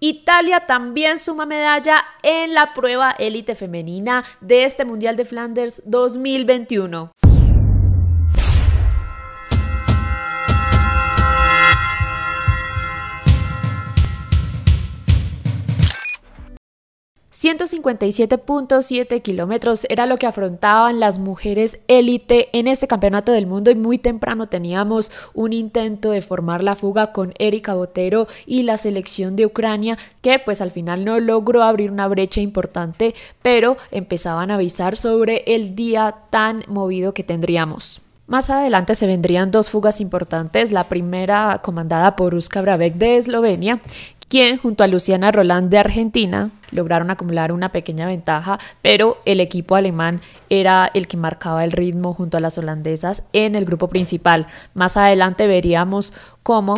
Italia también suma medalla en la prueba élite femenina de este Mundial de Flanders 2021. 157.7 kilómetros era lo que afrontaban las mujeres élite en este campeonato del mundo y muy temprano teníamos un intento de formar la fuga con Erika Botero y la selección de Ucrania que pues al final no logró abrir una brecha importante pero empezaban a avisar sobre el día tan movido que tendríamos. Más adelante se vendrían dos fugas importantes, la primera comandada por Uska Bravek de Eslovenia quien junto a Luciana Roland de Argentina lograron acumular una pequeña ventaja, pero el equipo alemán era el que marcaba el ritmo junto a las holandesas en el grupo principal. Más adelante veríamos cómo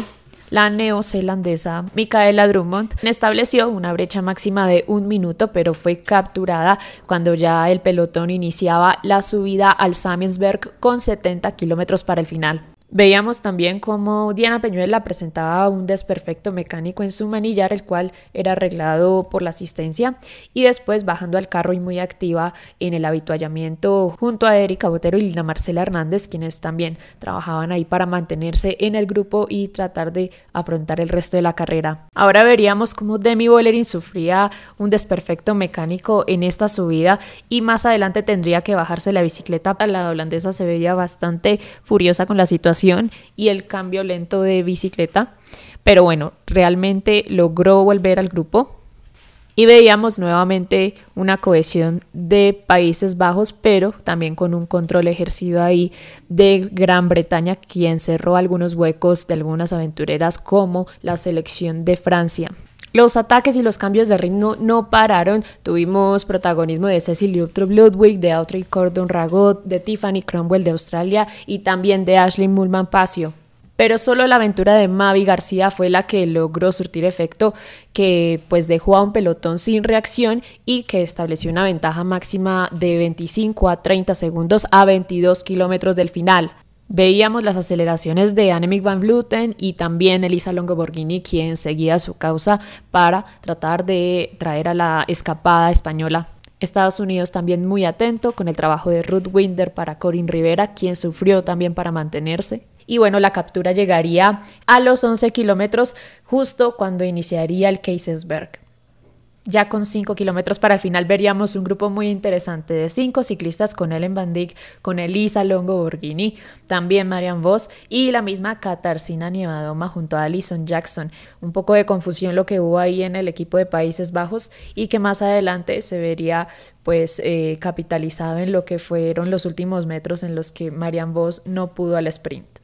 la neozelandesa Micaela Drummond estableció una brecha máxima de un minuto, pero fue capturada cuando ya el pelotón iniciaba la subida al samiensberg con 70 kilómetros para el final. Veíamos también cómo Diana Peñuela presentaba un desperfecto mecánico en su manillar, el cual era arreglado por la asistencia, y después bajando al carro y muy activa en el habituallamiento junto a Erika Botero y Lina Marcela Hernández, quienes también trabajaban ahí para mantenerse en el grupo y tratar de afrontar el resto de la carrera. Ahora veríamos cómo Demi Bollerin sufría un desperfecto mecánico en esta subida y más adelante tendría que bajarse la bicicleta. La holandesa se veía bastante furiosa con la situación y el cambio lento de bicicleta. Pero bueno, realmente logró volver al grupo y veíamos nuevamente una cohesión de Países Bajos, pero también con un control ejercido ahí de Gran Bretaña, quien cerró algunos huecos de algunas aventureras como la selección de Francia. Los ataques y los cambios de ritmo no pararon. Tuvimos protagonismo de Cecilie Luttrop Ludwig, de Audrey Cordon Ragot, de Tiffany Cromwell de Australia y también de Ashley Mulman Pasio. Pero solo la aventura de Mavi García fue la que logró surtir efecto, que pues dejó a un pelotón sin reacción y que estableció una ventaja máxima de 25 a 30 segundos a 22 kilómetros del final. Veíamos las aceleraciones de Annemiek van Vleuten y también Elisa Longo quien seguía su causa para tratar de traer a la escapada española Estados Unidos también muy atento con el trabajo de Ruth Winder para Corin Rivera, quien sufrió también para mantenerse. Y bueno, la captura llegaría a los 11 kilómetros justo cuando iniciaría el Keisensberg. Ya con 5 kilómetros para el final veríamos un grupo muy interesante de 5 ciclistas con Ellen Van Dijk, con Elisa Longo Borghini, también Marian Voss y la misma Katarzyna Nievadoma junto a Alison Jackson. Un poco de confusión lo que hubo ahí en el equipo de Países Bajos y que más adelante se vería pues eh, capitalizado en lo que fueron los últimos metros en los que Marian Voss no pudo al sprint.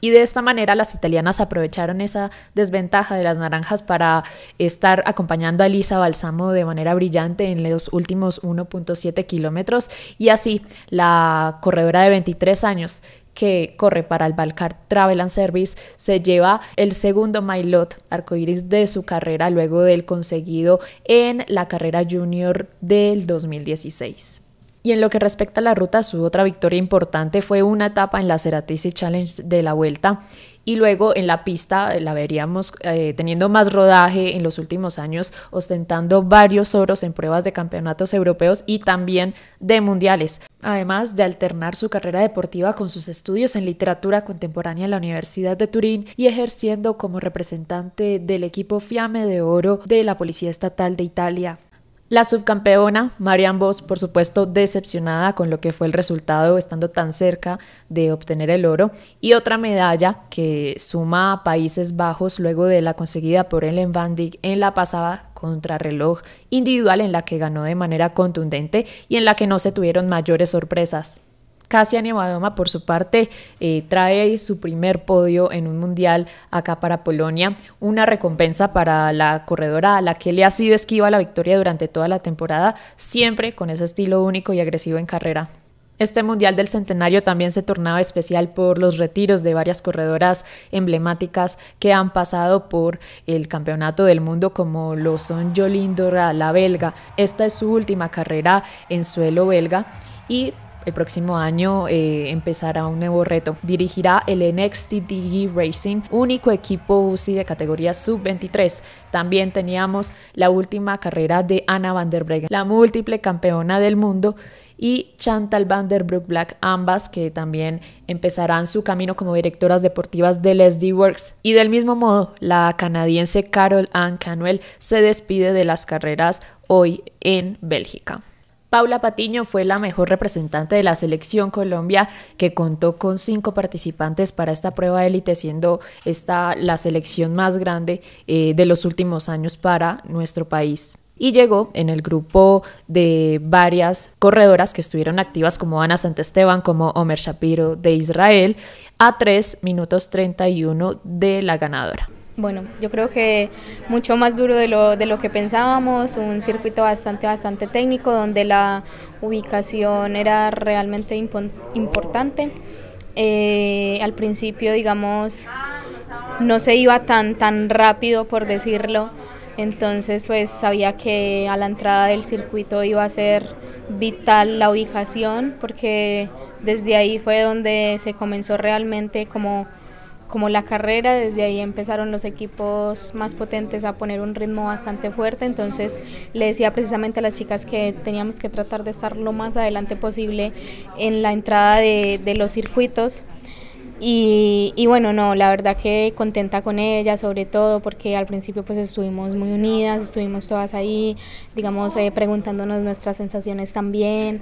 Y de esta manera las italianas aprovecharon esa desventaja de las naranjas para estar acompañando a Lisa Balsamo de manera brillante en los últimos 1.7 kilómetros y así la corredora de 23 años que corre para el Balcar Travel and Service se lleva el segundo maillot arcoiris de su carrera luego del conseguido en la carrera junior del 2016. Y en lo que respecta a la ruta, su otra victoria importante fue una etapa en la Ceratesi Challenge de la Vuelta y luego en la pista eh, la veríamos eh, teniendo más rodaje en los últimos años, ostentando varios oros en pruebas de campeonatos europeos y también de mundiales, además de alternar su carrera deportiva con sus estudios en literatura contemporánea en la Universidad de Turín y ejerciendo como representante del equipo Fiamme de Oro de la Policía Estatal de Italia la subcampeona, Marianne Vos, por supuesto, decepcionada con lo que fue el resultado, estando tan cerca de obtener el oro. Y otra medalla que suma a Países Bajos luego de la conseguida por Ellen Van Dijk en la pasada contrarreloj individual, en la que ganó de manera contundente y en la que no se tuvieron mayores sorpresas. Kasia nevadoma por su parte, eh, trae su primer podio en un mundial acá para Polonia, una recompensa para la corredora a la que le ha sido esquiva la victoria durante toda la temporada, siempre con ese estilo único y agresivo en carrera. Este Mundial del Centenario también se tornaba especial por los retiros de varias corredoras emblemáticas que han pasado por el Campeonato del Mundo, como lo son Jolindora, la belga. Esta es su última carrera en suelo belga y el próximo año eh, empezará un nuevo reto. Dirigirá el DG Racing, único equipo UCI de categoría sub-23. También teníamos la última carrera de Anna van der la múltiple campeona del mundo y Chantal Vanderbrook Black, ambas que también empezarán su camino como directoras deportivas de SD Works. Y del mismo modo, la canadiense Carol Ann Canuel se despide de las carreras hoy en Bélgica. Paula Patiño fue la mejor representante de la selección Colombia que contó con cinco participantes para esta prueba élite, siendo esta la selección más grande eh, de los últimos años para nuestro país y llegó en el grupo de varias corredoras que estuvieron activas como Ana Santesteban, como Omer Shapiro de Israel, a 3 minutos 31 de la ganadora. Bueno, yo creo que mucho más duro de lo, de lo que pensábamos, un circuito bastante, bastante técnico donde la ubicación era realmente importante. Eh, al principio, digamos, no se iba tan, tan rápido, por decirlo, entonces pues sabía que a la entrada del circuito iba a ser vital la ubicación porque desde ahí fue donde se comenzó realmente como como la carrera, desde ahí empezaron los equipos más potentes a poner un ritmo bastante fuerte, entonces le decía precisamente a las chicas que teníamos que tratar de estar lo más adelante posible en la entrada de, de los circuitos. Y, y, bueno, no, la verdad que contenta con ella, sobre todo porque al principio pues estuvimos muy unidas, estuvimos todas ahí, digamos, eh, preguntándonos nuestras sensaciones también.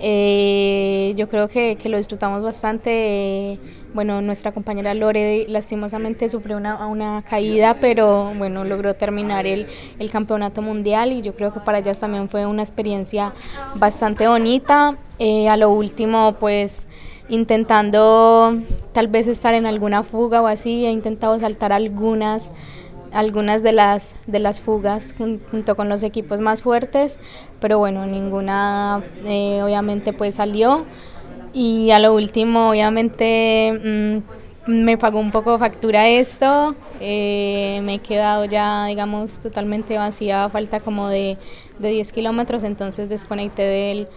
Eh, yo creo que, que, lo disfrutamos bastante bueno, nuestra compañera Lore lastimosamente sufrió una, caída, pero bueno, logró terminar el, campeonato mundial y yo creo que para ellas también fue una experiencia bastante bonita. Eh, a lo último, pues intentando tal vez estar en alguna fuga o así, he intentado saltar algunas algunas de las de las fugas junto con los equipos más fuertes, pero bueno, ninguna eh, obviamente pues salió. Y a lo último, obviamente, mm, me pagó un poco factura esto, eh, me he quedado ya, digamos, totalmente vacía, falta como de, de 10 kilómetros, entonces desconecté del,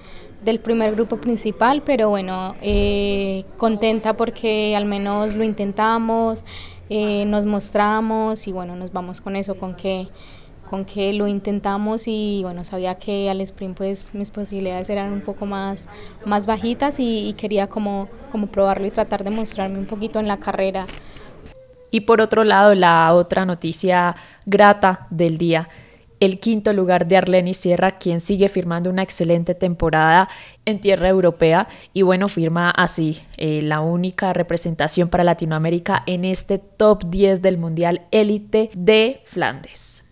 del primer grupo principal, pero bueno, eh, contenta porque al menos lo intentamos, eh, nos mostramos y bueno, nos vamos con eso, con que con que lo intentamos y bueno, sabía que al sprint pues mis posibilidades eran un poco más, más bajitas y, quería como, probarlo y tratar de mostrarme un poquito en la carrera. Y por otro lado, la otra noticia grata del día, el quinto lugar de Arleni Sierra, quien sigue firmando una excelente temporada en tierra europea y bueno, firma así eh, la única representación para Latinoamérica en este top 10 del Mundial Élite de Flandes.